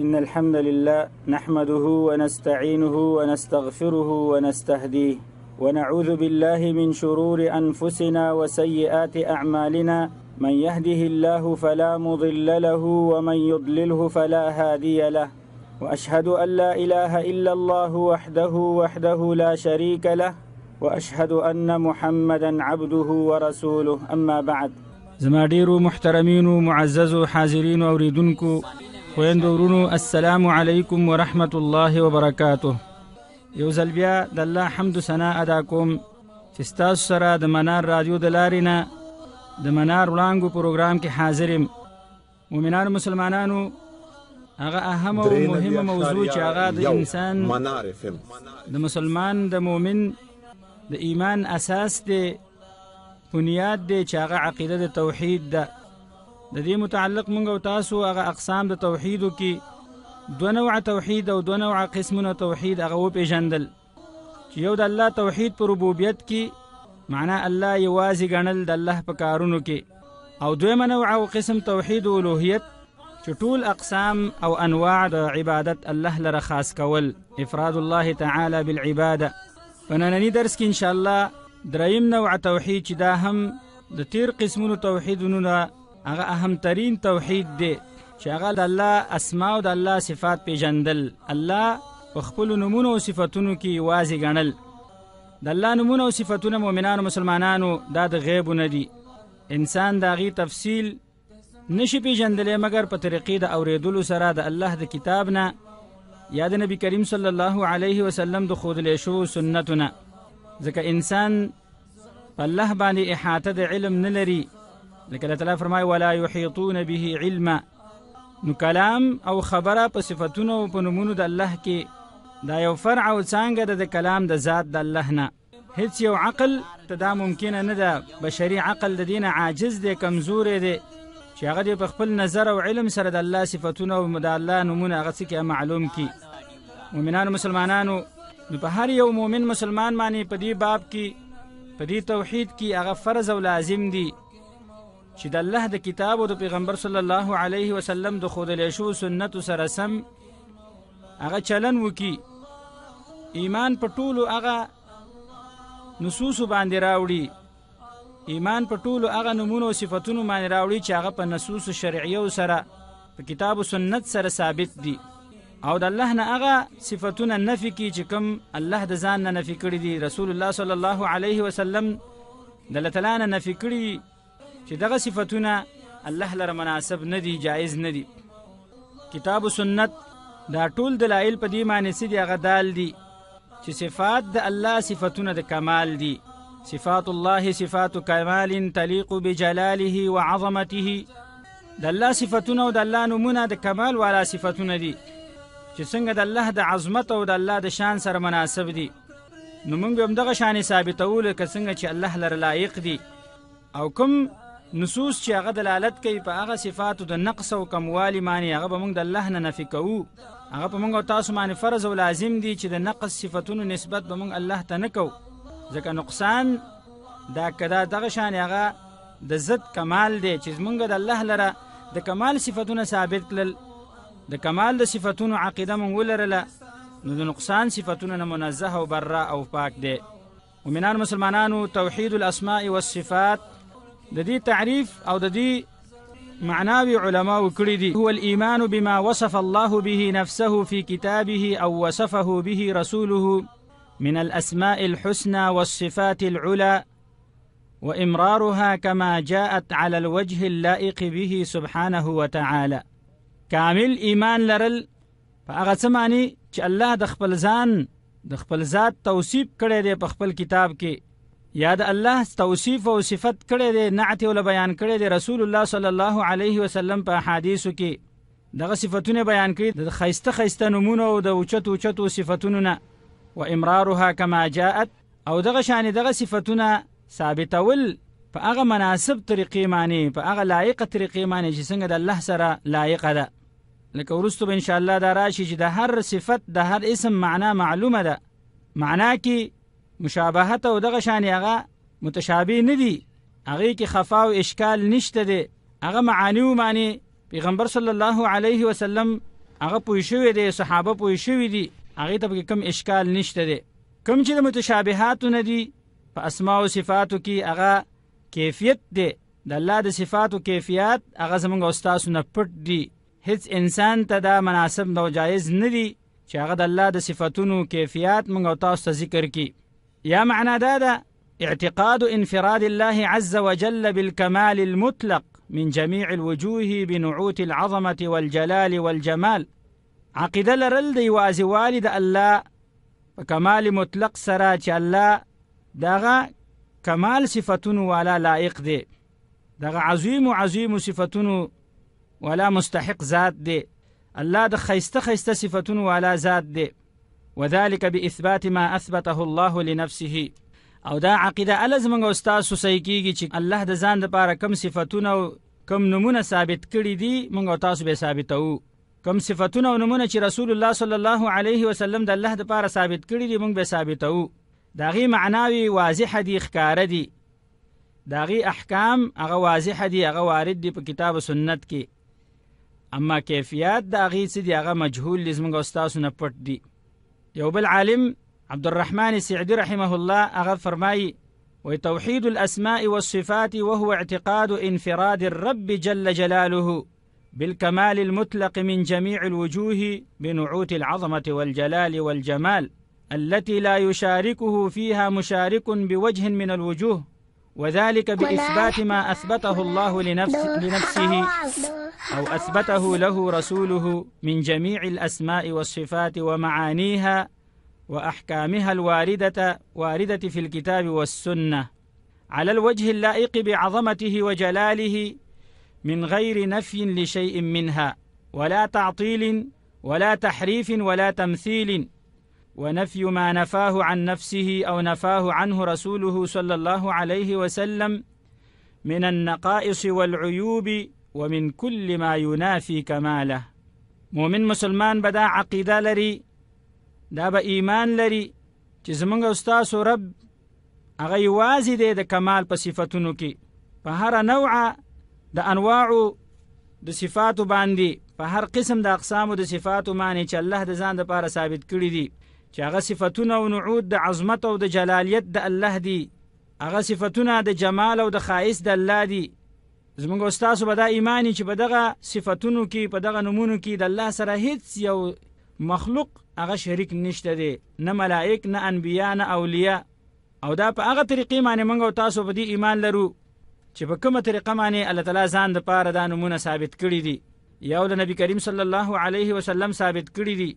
إن الحمد لله نحمده ونستعينه ونستغفره ونستهديه ونعوذ بالله من شرور أنفسنا وسيئات أعمالنا من يهده الله فلا مضل له ومن يضلله فلا هادي له وأشهد أن لا إله إلا الله وحده وحده لا شريك له وأشهد أن محمدا عبده ورسوله أما بعد زماديرو محترمين معززو حاضرين اوریدونکو خويندو ورونو السلام علیکم ورحمت الله وبرکاته یو ځل بیا د الله حمد ثنا ادا کوم چې تاسو سره د منار رادیو د لارې نه د منار وړانګو پروګرام کې حاضر یم مؤمنانو مسلمانانو هغه اهم او مهمه موضوع چې هغه د انسان د مسلمان د مؤمن د ایمان اساس دی بنیاد دی چې هغه عقیده د توحید ده د دې متعلق مونږ او تاسو هغه اقسام د توحیدو کې دو نوع توحید او دو نوع قسمونه توحید هغه وپیژندل چې یو د الله توحید په ربوبیت کې معنا الله یوازې ګڼل د الله په کارونو کې او دویمه نوع او قسم توحید او الوهیت چې ټول اقسام او انواع د عبادت الله لره خاص کول افراد الله تعالی بالعباده په نننی درس کې ان شاء الله دریم نوع توحید چې دا هم د تیر قسمونو توحیدونه هغه اهمترین توحید دی چې هغه د الله اسماء او د الله صفات پیژندل الله په خپل نمونه او صفاتونو کې واضح ګڼل د الله نمونه او صفاتونه مؤمنانو مسلمانانو دا د غیب نه دي انسان دا غي تفصیل نشي پیژندلې مګر په طریقې د اوریدلو سره د الله د کتاب نه یا د نبی کریم صلی الله علیه وسلم د خودلې شو سنتونه ځکه انسان په الله باندې احاطه د علم نه لري لکه الله تعالی فرمای ولا یحیطون به علما نو کلام او خبره په صفاتونو او په نمونو د الله کې دا یو فرع او څنګه د کلام د ذات د الله نه هیڅ یو عقل ته دا ممکن نه ده بشري عقل د دین عاجز دی کمزور دی چې هغه په خپل نظر او علم سره د الله صفاتونه او د الله نمونه هغه څه معلوم کی مؤمنانو مسلمانانو نو په هر یو مؤمن مسلمان باندې په دې باب کې په دې توحید کې هغه فرض او لازم دی چې د الله د کتاب او د پیغمبر صلی الله علیه وسلم د خودلې شو سنت سره سم هغه چلن وکي ایمان په ټولو هغه نصوص باندې راوړي ایمان په ټولو هغه نمونه او صفاتونو باندې راوړي چې هغه په نصوص شرعیه سره په کتاب او سنت سره ثابت دي او د الله نه هغه صفاتونه نفي کی چې کوم الله د ځان نه نفي کړی دي رسول الله صلی الله علیه وسلم د لتلانه نفي کړی چې دغه صفاتونه الله لپاره مناسب نه دي جایز نه دي کتاب او سنت دا ټول دلایل په دې معنی سي دغه دال دي چې صفات د الله صفاتونه د کمال دي صفات الله صفات کمال تليق بجلاله وعظمته د الله صفاتونه او د الله نمونه د کمال والا صفاتونه دي چې څنګه د الله د عظمت او د الله د شان سره مناسب دي نو موږ هم دغه شان ثابتول ک څنګه چې الله لپاره لایق دي او کوم نصوص چې هغه دلالت کوي په هغه صفاتو د نقص او کموالی معنی هغه به موږ د الله نه نفي کوو هغه په موږ او تاسو باندې فرض او لازم دي چې د نقص صفاتونو نسبت به موږ الله ته نه کوو ځکه نقصان دا کدا دغه شان هغه د ضد کمال دی چې موږ د الله لره د کمال صفاتونه ثابت کړل د کمال د صفاتونو عقیده موږ ولرله نو د نقصان صفاتونه نه منزه او بره او پاک دی مؤمنان مسلمانانو توحید الاسماء والصفات د دې تعریف او د دې معناوي علما وکړي دي هو الايمان بما وصف الله به نفسه في كتابه او وصفه به رسوله من الاسماء الحسنى والصفات العلى وامرارها كما جاءت على الوجه اللائق به سبحانه وتعالى كامل ايمان لرل فاغه سماني چې الله د خپل ځان د خپل ذات توصیف کړی دی په خپل کتاب کې یا د الله توصیف او صفت کړي دي نعت او بیان کړي دي رسول الله صلی الله علیه وسلم په حدیثو کې دغه صفاتونه بیان کړي د خیسته خیسته نمونه او د اوچت اوچت صفاتونه نه و امرارها کما جاءت او دغه شان دغه صفاتونه ثابتول په هغه مناسب طریقې معنی په هغه لایق طریقې معنی چې څنګه د الله سره لایق ده لکه ورستو ان شاء الله دا راشي چې د هر صفت د هر اسم معنا معلومه ده معنا کې مشابهت او دغه شان هغه متشابه نه دي هغه کې خفا او اشکال نشته دي هغه معانی او معنی پیغمبر صلی الله علیه وسلم هغه پوه شوی دی صحابه پوه شوی دي هغه ته کوم اشکال نشته دي کوم چې د متشابهات نه دي په اسماء او صفاتو کې هغه کیفیت دی د الله د صفاتو کیفیت هغه زمونږ استادو نه پټ دی هیڅ انسان ته دا مناسب نو جایز نه دی چې هغه د الله د صفاتونو کیفیت مونږ او تاسو ته ذکر کړي يا معنى دادا اعتقاد انفراد الله عز وجل بالكمال المطلق من جميع الوجوه بنعوت العظمة والجلال والجمال عقد لرلدي وازوالد الله وكمال مطلق سراج الله داغا كمال صفتون ولا لائق دي داغا عظيم عظيم صفتون ولا مستحق ذات دي الله دخيست خيست صفتون ولا ذات دي وذلك باثبات ما اثبته الله لنفسه او دا عقیده ال زمنګ استاد سوسای کیږي چې الله د ځان لپاره کم صفاتونه او کم نمونه ثابت کړي دي موږ تاسو به ثابتو کم صفاتونه او نمونه چې رسول الله صلی الله علیه وسلم د الله لپاره ثابت کړي دي موږ به ثابتو دا غي معناوي واضح دي ښکار دي دا غي احکام هغه واضح دي هغه وارد دي په کتاب او سنت کې اما کیفیت دا غي څه دي هغه مجهول لزمنګ استاد نه پټ دي يوب العالم عبد الرحمن السعدي رحمه الله أغفر ماي وتوحيد الأسماء والصفات وهو اعتقاد انفراد الرب جل جلاله بالكمال المطلق من جميع الوجوه بنعوت العظمة والجلال والجمال التي لا يشاركه فيها مشارك بوجه من الوجوه وذلك بإثبات ما أثبته الله لنفس لنفسه أو أثبته له رسوله من جميع الأسماء والصفات ومعانيها وأحكامها الواردة واردة في الكتاب والسنة على الوجه اللائق بعظمته وجلاله من غير نفي لشيء منها ولا تعطيل ولا تحريف ولا تمثيل ونفي ما نفاه عن نفسه أو نفاه عنه رسوله صلى الله عليه وسلم من النقائص والعيوب ومن كل ما ينافي كماله مؤمن مسلمان بدا عقیده لري دا به ایمان لري چې زمونږ استاد رب هغه یوازې دی د کمال په صفاتونو کې په هر نوعه د انواعو د صفاتو باندې په هر قسم د اقسامو د صفاتو باندې چې الله د ځان لپاره ثابت کړی دی چې هغه صفتونه او نعود د عظمت او د جلالیت د الله دی هغه صفتونه د جمال او د خایس د الله دی زمونږ استادو به دا ایمانی چې په دغه صفتونو کې په دغه نمونو کې د الله سره هیڅ یو مخلوق هغه شریک نشته دی نه ملائک نه انبیا نه اولیاء او دا په هغه طریقې باندې موږ تاسو په دې ایمان لرو چې په کومه طریقه باندې الله تعالی ځان د پاره دا نمونه ثابت کړی دی یو د نبی کریم صلی الله علیه وسلم ثابت کړی دی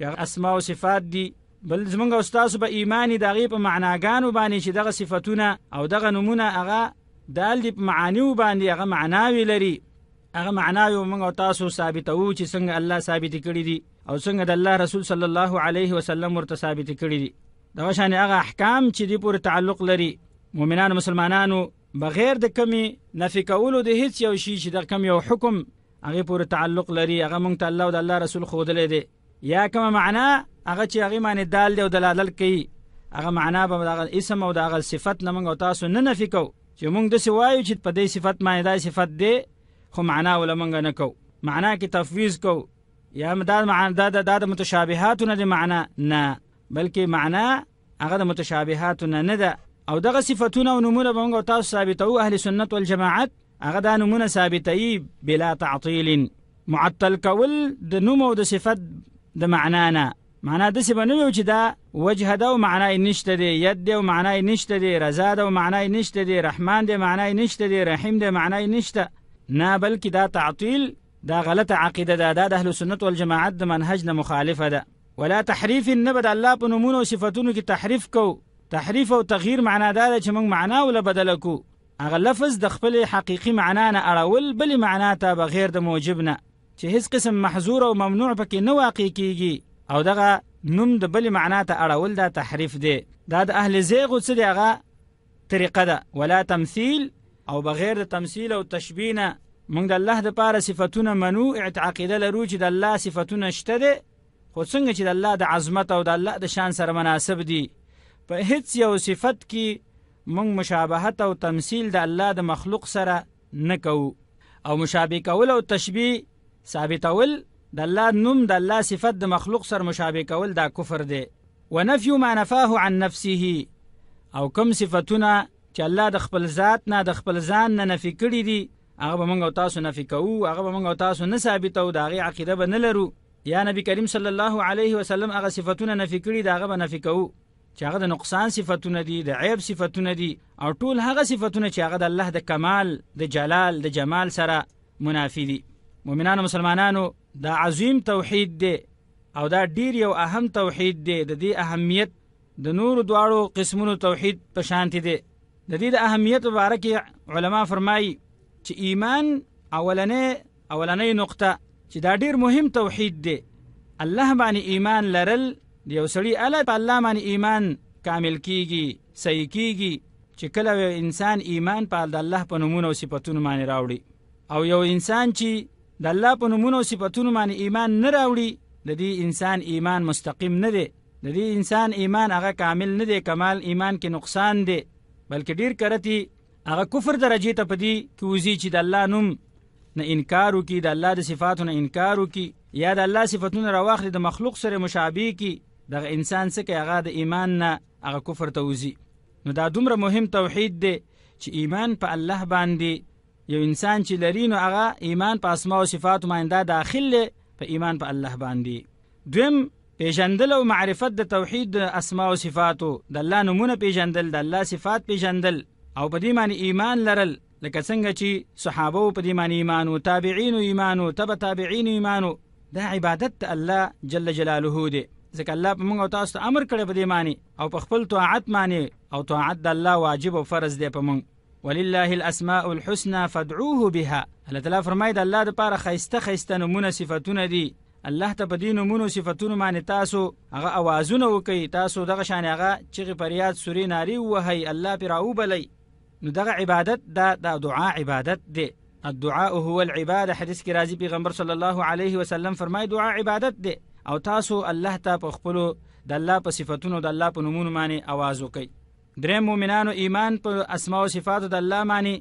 چې اسماء او صفات دي بل زمونږ استاد به ایمانی د غیب معناګانو باندې چې دغه صفاتونه او دغه نمونه هغه دال دی په معانی باندې هغه معناوي لري هغه معناوي موږ تاسو ثابتو چې څنګه الله ثابت کړی دي او څنګه د الله رسول صلی الله علیه وسلم ورته ثابت کړی دي دا شان هغه احکام چې دی پورې تعلق لري مؤمنانو مسلمانانو بغیر د کمی نفی کولو د هیڅ یو شی چې د کم یو حکم هغه پورې تعلق لري هغه موږ ته الله او د الله رسول خوده لیدي یا کوم معنا هغه چې هغه معنی دال دی او دلالت کوي هغه معنا به د اسم او د هغه صفت نه موږ تاسو نه نفي کو چې موږ د سوایو چې په دې صفت باندې دا صفت دی خو معنا ولا موږ نه کو معنا کې تفویض کو یا دا معنا دا د متشابهات نه دی معنا نه بلکې معنا هغه د متشابهات نه نه ده او دغه صفاتونه او نمونه به موږ تاسو ثابتو اهل سنت والجماعت هغه دا نمونه ثابتي بلا تعطيل معطل کول د نوم او د صفت د معنا نه معنا داسې به نه وي چې دا وجه ده او معنا یې نشته دی ید دی او معنا یې نشته دی رضا ده او معنا یې نشته دی رحمان دی معنا یې نشته دی رحیم دی معنا یې نشته نه بلکې دا تعطیل دا غلطه عقیده ده دا د اهل سنت والجماعت د منهج نه مخالفه ده ولا تحریف نه به د الله په نومونو او صفاتونو کې تحریف کو تحریف او تغییر معنا دا ده چې موږ معنا ولا بدله کو هغه لفظ د خپل حقیقي معنا نه اړول بلې معنا ته بغیر د موجب نه چې هیڅ قسم محظور او ممنوع پکې نه واقع کیږي او دغه نوم د بل معنا ته اړول دا تحریف دی دا د اهل زیغو څه دی هغه طریقه ده ولا تمثيل او بغیر د تمثيل او تشبیه نه موږ د الله د پاره صفاتونه منو اعتقاده لرو چې د الله صفاتونه شته دي خو څنګه چې د الله د عظمت او د الله د شان سره مناسب دي په هیڅ یو صفت کې موږ مشابهت او تمثيل د الله د مخلوق سره نه کوو او مشابه کول او تشبیه ثابتول د الله نوم د الله صفت د مخلوق سره مشابه کول دا کفر دی ونفی ما نفاه عن نفسه او کم صفتونه چې الله د خپل ذات نه د خپل ځان نه نفي کړی دي هغه به موږ تاسو نفي کوو هغه به موږ تاسو نه ثابتو دا غي عقیده به نه لرو یا نبی کریم صلی الله علیه وسلم هغه صفتونه نفي کړی دا هغه به نفي کوو چې هغه د نقصان صفاتونه دي د عیب صفاتونه دي او ټول هغه صفاتونه چې هغه د الله د کمال د جلال د جمال سره منافي دي مؤمنانو مسلمانانو دا عظیم توحید دی او دا ډیر یو اهم توحید دی د دې اهمیت د نور دواړو قسمونو توحید په شانتی دی د دې د اهمیت په اړه کې علما فرمایي چې ایمان اولنې اولنې نقطه چې دا ډیر مهم توحید دی الله باندې ایمان لرل یو سړی الله په الله باندې ایمان کامل کیږي صحیح کیږي چې کله انسان ایمان په الله په نومونو او صفاتونو باندې راوړي او یو انسان چې د الله په نومونو او صفاتونو باندې ایمان نه راوړي د دې انسان ایمان مستقیم نه دی د دې انسان ایمان هغه کامل نه دی کمال ایمان کې نقصان دی بلکې ډیر کرتی هغه کفر درجه ته پدی کې وزي چې د الله نوم نه انکار وکي د الله د صفاتو نه انکار وکي یا د الله صفاتونه راوخلي د مخلوق سره مشابه کی دغه انسان څه کې هغه د ایمان نه هغه کفر ته وزي نو دا دومره مهم توحید دی چې ایمان په الله باندې یو انسان چې لري نو هغه ایمان په اسماء او صفات مانده داخل له په ایمان په الله باندې دویم پیژندل او معرفت د توحید د اسماء او صفات د الله نمونه پیژندل د الله صفات پیژندل او په دې معنی ایمان لرل لکه څنګه چې صحابه په دې معنی ایمان او تابعین ایمان او تبع تابعین ایمان دا عبادت الله جل جلاله دی ځکه الله په موږ او تاسو ته امر کړی په دې معنی او په خپل طاعت معنی او طاعت د الله واجب او فرض دی په موږ ولله الاسماء الحسنى فادعوه بها الله تعالی فرمایي د الله لپاره خیسته خیسته نمونه صفاتونه دي الله ته په دې نمونه صفاتونه باندې تاسو هغه اوازونه وکي تاسو دغه شان هغه چې پریاد سوري ناری وهي الله پر او بلی نو دغه عبادت دا د دعا عبادت دی الدعاء هو العباده حدیث کې راځي پیغمبر صلی الله علیه وسلم فرمایي دعا عبادت دی او تاسو الله ته په خپل د الله په صفاتونو د الله په نمونه باندې आवाज وکي درې مؤمنانو ایمان په اسماء او صفاتو د الله معنی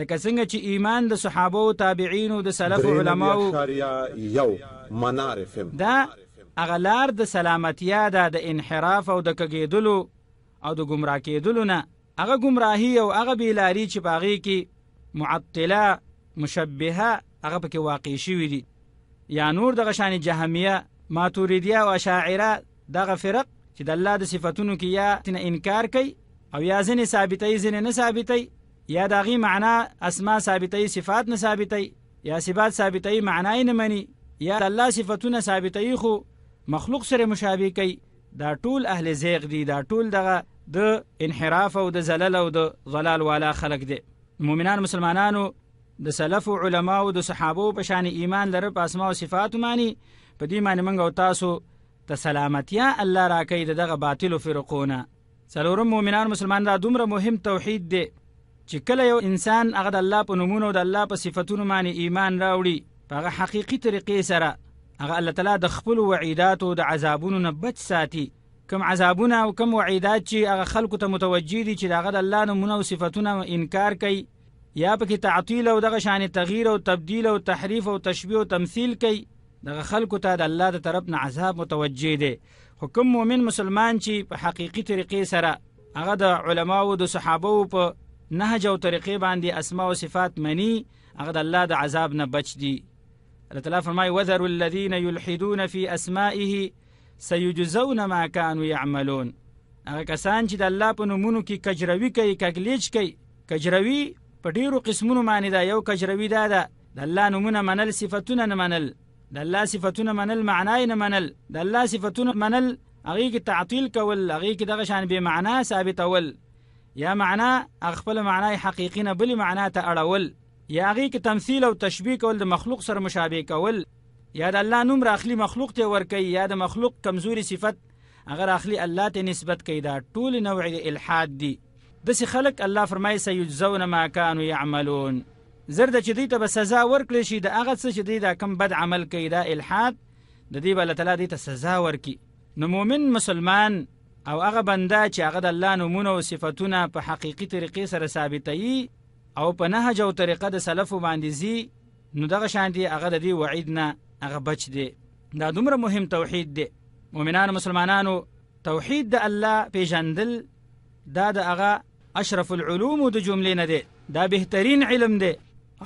لکه څنګه چې ایمان د صحابه او تابعین او د سلف علماو یو منارف دا اغلار د سلامتیا د انحراف او د کګیدلو او د گمراه کېدلو نه هغه گمراهی او هغه بیلاری چې باغی کې معطله مشبهه هغه پکې واقع شوی دي یا نور د غشان جهمیه ماتوریدیه او اشاعره دغه فرق چې د الله د صفاتونو کې یا تنه انکار کوي او یا ځنې ثابتې ځنې نه ثابتې یا دغه معنا اسما ثابتې صفات نه ثابتې یا صفات ثابتې معنا یې نه مني یا الله صفاتونه ثابتې خو مخلوق سره مشابه کوي دا ټول اهل زیغ دي دا ټول دغه د انحراف او د زلل او د ضلال والا خلق دي مؤمنان مسلمانانو د سلف علماو د صحابو په شان ایمان لرب اسماء او صفات مانی په دې معنی منغو تاسو د سلامتیا الله راکې د دغه باطل فرقونه څلورم مؤمنان مسلمان دا دومره مهم توحید دی چې کله یو انسان هغه د الله په نومونو د الله په صفاتونو باندې ایمان راوړي په هغه حقيقي طریقې سره هغه الله تعالی د خپل وعیدات او د عذابونو نه بچ ساتي کم عذابونه او کم وعیدات چې هغه خلکو ته متوجي دي چې هغه د الله نومونه او صفاتونه انکار کوي یا پکې تعطیل او دغه شان تغییر او تبديل او تحریف او تشبیه او تمثيل کوي دغه خلکو ته د الله د طرف نه عذاب متوجه دی خو کوم مؤمن مسلمان چې په حقيقي طریقې سره هغه د علماو د صحابه په نهج او طریقې باندې اسماء او صفات مني هغه د الله د عذاب نه بچ دی الله تعالی فرمایي وذر الذين يلحدون في اسمائه سيجزون ما كانوا يعملون هغه کسان چې د الله په نومونو کې کجروي کوي کګلیچ کوي کجروي په ډیرو قسمونو باندې دا یو کجروي دا ده د الله نومونه منل صفاتونه نه منل د الله صفاتونه منل معنای نه منل د الله صفاتونه منل هغه کې تعطیل کول هغه کې دغه شان به معنا ثابتول یا معنا خپل معنای حقیقی نه بل معنا ته اړول یا هغه کې تمثيل او تشبیه کول د مخلوق سره مشابه کول یا د الله نوم راخلی مخلوق ته ورکی یا د مخلوق کمزوري صفت اگر اخلی الله ته نسبت کوي دا ټول نوع د الحاد دي د خلق الله فرمایي سيجزون ما كانوا يعملون زرد چې دوی ته به سزا ورکړي شي د هغه څه چې دوی دا کم بد عمل کوي دا الحاد د دې به الله تعالی دوی ته سزا ورکړي نو مؤمن مسلمان او هغه بنده چې هغه د الله نومونه او صفتونه په حقیقي طریقې سره ثابتوي او په نهج او طریقه د سلفو باندې ځي نو دغه شاندې هغه د دې وعید نه هغه بچ دی دا دومره مهم توحید دی مؤمنانو مسلمانانو توحید د الله پیژندل دا د هغه اشرف العلوم د جملې نه دی دا بهترین علم دی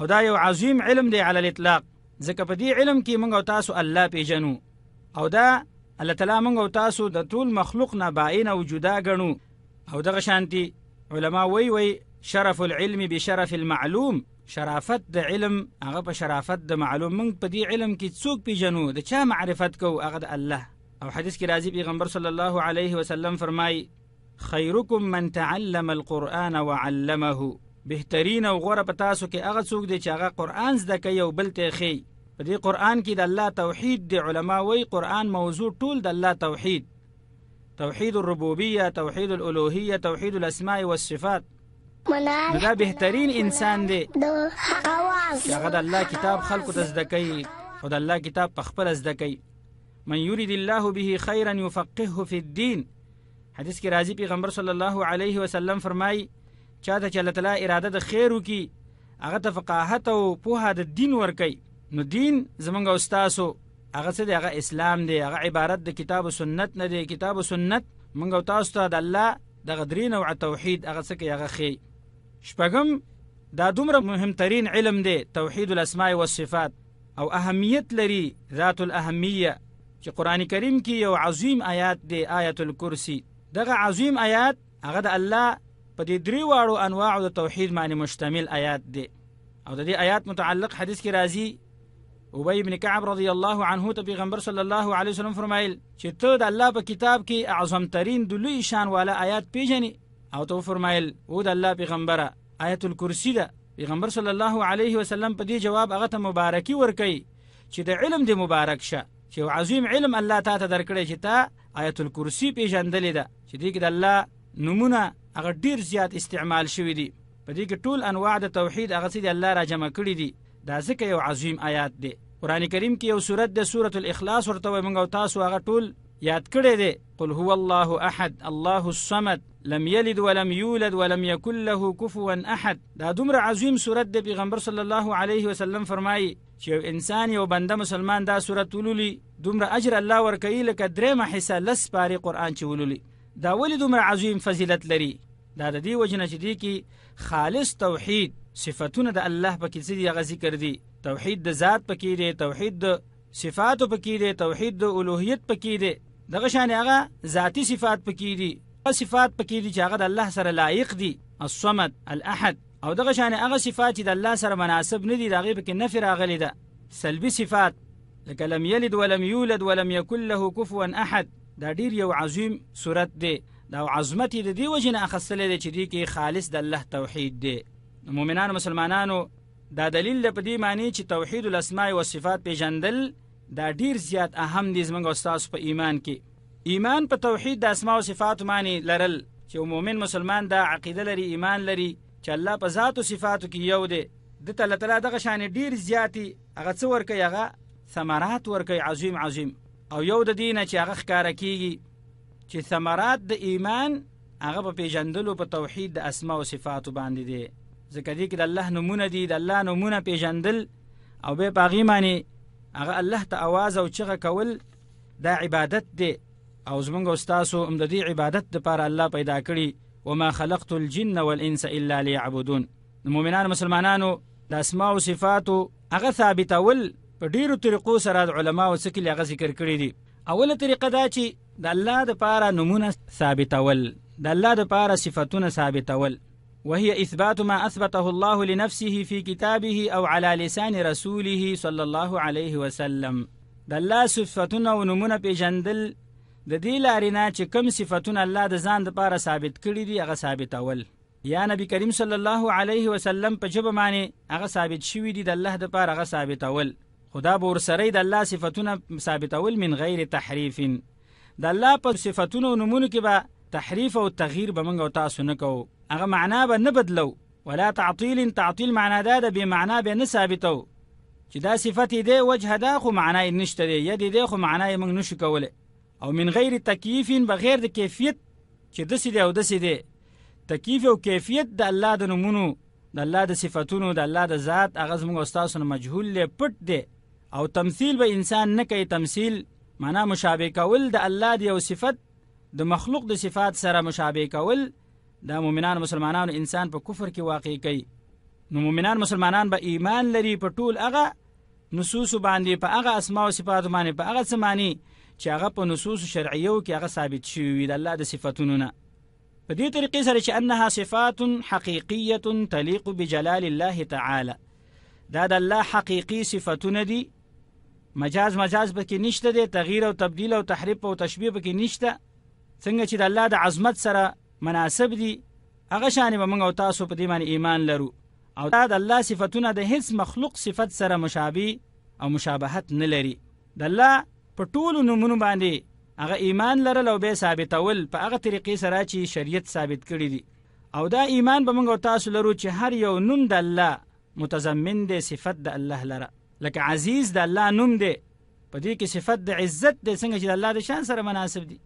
او دا یو عظیم علم دی علی الاطلاق ځکه په دې علم کې موږ او تاسو الله پیژنو او دا الله تعالی موږ او تاسو د ټول مخلوق نه باین او جدا ګڼو او دغه شانتي علما وی وی شرف العلم بشرف المعلوم شرافت د علم هغه په شرافت د معلوم موږ په دې علم کې څوک پیژنو د چا معرفت کو هغه د الله او حدیث کې راځي پیغمبر صلی الله علیه وسلم فرمای خیرکم من تعلم القرآن وعلمه بهترین او غوره په تاسو کې هغه څوک دی چې هغه قران زده کوي او بل ته خي په دې قران کې د الله توحید دی علما وایي قران موضوع ټول د الله توحید توحید الربوبیه توحید الالوهیه توحید الاسماء والصفات دا بهترین انسان دی هغه د الله کتاب خلقو ته زده کوي خو د الله کتاب په خپل زده کوي من یرید الله به خیرا یفقهه فی الدین حدیث کې راځي پیغمبر صلی الله علیه وسلم فرمایي چاته چې الله تعالی اراده د خیر وکي هغه ته فقاهت او پوها د دین ورکي نو دین زمونږ استادو هغه څه دی هغه اسلام دی هغه عبارت د کتاب او سنت نه دی کتاب او سنت مونږ تاسو ته د الله د غدرین او توحید هغه څه کې هغه خي شپږم دا دومره مهمترین علم دی توحید الاسماء والصفات او اهمیت لري ذات الاهمیه چې قران کریم کې یو عظیم آیات دی آیت الکرسی دغه عظیم آیات هغه د الله په دې درې واړو انواعو د توحید باندې مشتمل آیات دی او د دې آیات متعلق حدیث کې راځي ابی ابن کعب رضی الله عنه ته پیغمبر صلی الله علیه وسلم فرمایل چې ته د الله په کتاب کې اعظم ترین د لوی شان والا آیات پیژني او ته فرمایل او د الله پیغمبره آیت الکرسی ده پیغمبر صلی الله علیه وسلم په دې جواب هغه ته مبارکي ورکړي چې د علم دې مبارک شه چې عظیم علم الله تا ته درکړی چې تا آیت الکرسی پیژندلې ده چې دې کې د الله نمونه هغه ډیر زیات استعمال شوی دی په دې کې ټول انواع د توحید هغه چې الله را جمع کړی دي دا ځکه یو عظیم آیات دی قران کریم کې یو سورته د سورته الاخلاص ورته موږ تاسو هغه ټول یاد کړی دی قل هو الله احد الله الصمد لم يلد ولم يولد ولم يكن له كفوا احد دا دومره عظیم سورته د پیغمبر صلی الله علیه وسلم فرمایي چې یو انسان یو بنده مسلمان دا سورته ولولي دومره اجر الله ورکوي لکه درېمه حصہ لس پاري قران چې ولولي دا ولې دومره عظیم فضیلت لري دا د دې وجنه چې دی کې خالص توحید صفاتونه د الله په کې څه هغه ذکر دي توحید د ذات په کې دی توحید د صفاتو په کې دی توحید د الوهیت په کې دی دغه شان هغه ذاتی صفات په کې دي صفات په کې دي چې هغه د الله سره لایق دي الصمد الاحد او دغه شان هغه صفات چې د الله سره مناسب نه دي دا غیب کې نفي راغلي ده سلبي صفات لکه لم يلد ولم يولد ولم يكن له كفوا احد دا ډیر یو عظیم صورت دی دا عظمت د دې وجه نه اخستلې دی چې دی کې خالص د الله توحید دی مؤمنانو مسلمانانو دا دلیل په دې معنی چې توحید الاسماء او صفات پیژندل دا ډیر زیات اهم دي زموږ استاد په ایمان کې ایمان په توحید د اسماء او صفات معنی لرل چې مؤمن مسلمان دا عقیده لري ایمان لري چې الله په ذات او صفاتو کې یو دی د تعالی دغه شان ډیر زیاتی هغه څور کوي هغه ثمرات ور کوي عظیم عظیم او یو د دینه چې هغه ښکارا کیږي چې ثمرات د ایمان هغه په پیژندلو په توحید د اسماء او صفات باندې دي ځکه دې کې د الله نمونه دي د الله نمونه پیژندل او به پاغي معنی هغه الله ته आवाज او چغه کول دا عبادت دی او زمونږ استادو هم د دې عبادت لپاره الله پیدا کړی وما خلقت الجن والانس الا ليعبدون المؤمنان مسلمانانو د اسماء او صفات هغه ثابتول په ډیرو طریقو سره د علماو څخه لږه ذکر کړی دي اوله طریقه دا چې د الله د پاره نمونه ثابتول د الله د پاره صفاتونه ثابتول وهي اثبات ما اثبته الله لنفسه في كتابه او على لسان رسوله صلى الله عليه وسلم د الله صفاتونه او نمونه پیژندل د دې لارې نه چې کوم صفاتونه الله د ځان لپاره ثابت کړي دي هغه ثابتول یا نبی کریم صلی الله علیه وسلم په جبه معنی هغه ثابت شوی دی د الله د لپاره هغه ثابتول خدا به ورسره د الله صفتونه ثابتول من غیر تحریف د الله په صفتونو نمونه کې به تحریف او تغییر به موږ او تاسو نه کوو هغه معنا به نه بدلو ولا تعطیل تعطیل معنا دا د به معنا به نه ثابتو چې دا صفت دی وجه دا خو معنا یې نشته دی یا دی خو معنا یې موږ نشو کوله او من غیر تکیف بغیر د کیفیت چې دسې دی او دسې دی تکیف او کیفیت د الله د نمونو د الله د صفاتونو د الله د ذات هغه زموږ استادونه مجهول لې پټ دی او تمثيل به انسان نه کوي تمثيل معنا مشابه کول د الله دی او صفت د مخلوق د صفات سره مشابه کول دا مؤمنان مسلمانانو انسان په کفر کې واقع کوي نو مؤمنان مسلمانان به ایمان لري په ټول هغه نصوص باندې په هغه اسماء او صفات باندې په هغه سمانی چې هغه په نصوص شرعیو کې هغه ثابت شوی د الله د صفاتونو نه په دې طریقې سره چې انها صفات حقیقیه تلیق بجلال الله تعالی دا د الله حقیقی صفاتونه دي مجاز مجاز پکې نشته دی تغییر او تبديل او تحریف او تشبیه پکې نشته څنګه چې د الله د عظمت سره مناسب دي هغه شان به موږ او تاسو په دې باندې ایمان لرو او دا د الله صفاتونه د هیڅ مخلوق صفت سره مشابه او مشابهت نه لري د الله په ټولو نومونو باندې هغه ایمان لرل او به ثابتول په هغه طریقې سره چې شریعت ثابت کړی دی او دا ایمان به موږ تاسو لرو چې هر یو نوم د الله متضمن دی صفت د الله لره لکه عزیز د الله نوم دی په دې کې صفت د عزت دی څنګه چې د الله د شان سره مناسب دی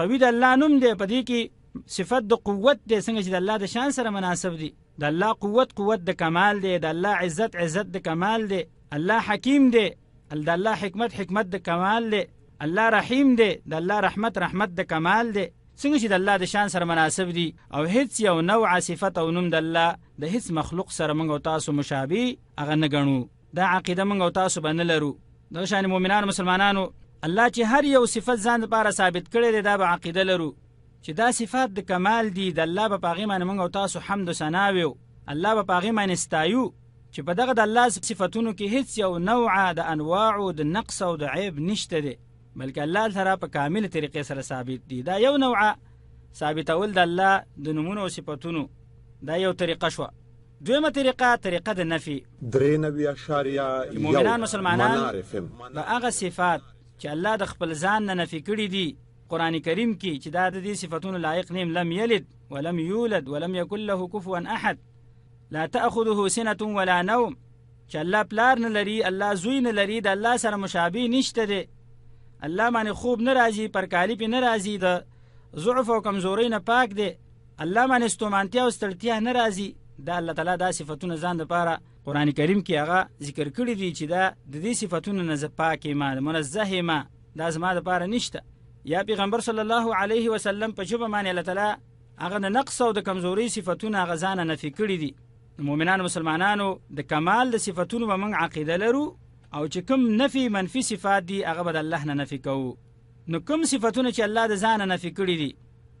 قوي د الله نوم دی په دې کې صفت د قوت دی څنګه چې د الله د شان سره مناسب دی د الله قوت قوت د کمال دی د الله عزت عزت د کمال دی الله حکیم دی د الله حکمت حکمت د کمال دی الله رحیم دی د الله رحمت رحمت د کمال دی څنګه چې د الله د شان سره مناسب دي او هیڅ یو نوع صفت او نوم د الله د هیڅ مخلوق سره موږ تاسو مشابه هغه نه ګڼو دا عقیده موږ او تاسو باندې لرو د شان مؤمنانو مسلمانانو الله چې هر یو صفت ځان لپاره ثابت کړی دی دا به عقیده لرو چې دا صفات د کمال دی د الله په پاغي باندې موږ او تاسو حمد او ثنا ویو الله په پاغي باندې ستایو چې په دغه د الله صفاتونو کې هیڅ یو نوع د انواع د نقص او د عیب نشته دی بلکې الله سره په کامل طریقې سره ثابت دی دا یو نوعه ثابتول د الله د نمونه او صفاتونو دا یو طریقه شوه دویمه طریقه طریقه د نفي درې نوي اشاریه مؤمنان مسلمانان به هغه صفات چې الله د خپل ځان نه نفي کړي دي قران کریم کې چې دا د دې صفاتونو لایق نیم لم یلد ولم یولد ولم یکن له کفوا احد لا تاخذه سنه ولا نوم چې الله پلار نه لري الله زوی نه لري د الله سره مشابه نشته دی الله باندې خوب نه راځي پر کالیپ نه راځي د ضعف او کمزوري نه پاک دی الله باندې ستومانتیا او ستړتیا نه راځي دا الله تعالی دا صفاتونه ځان لپاره قران کریم کې هغه ذکر کړی دی چې دا د دې صفاتونو نه پاکه ما منزه ما دا زما لپاره نشته یا پیغمبر صلی الله علیه وسلم په جبه باندې الله تعالی هغه د نقص او د کمزوري صفاتونه هغه ځان نه فکر دي مؤمنانو مسلمانانو د کمال د صفاتونو به موږ عقیده لرو او چې کوم نفي منفي صفات دي هغه به الله نه نفي کوو نو کوم صفاتونه چې الله د ځان نه نفي کړی دي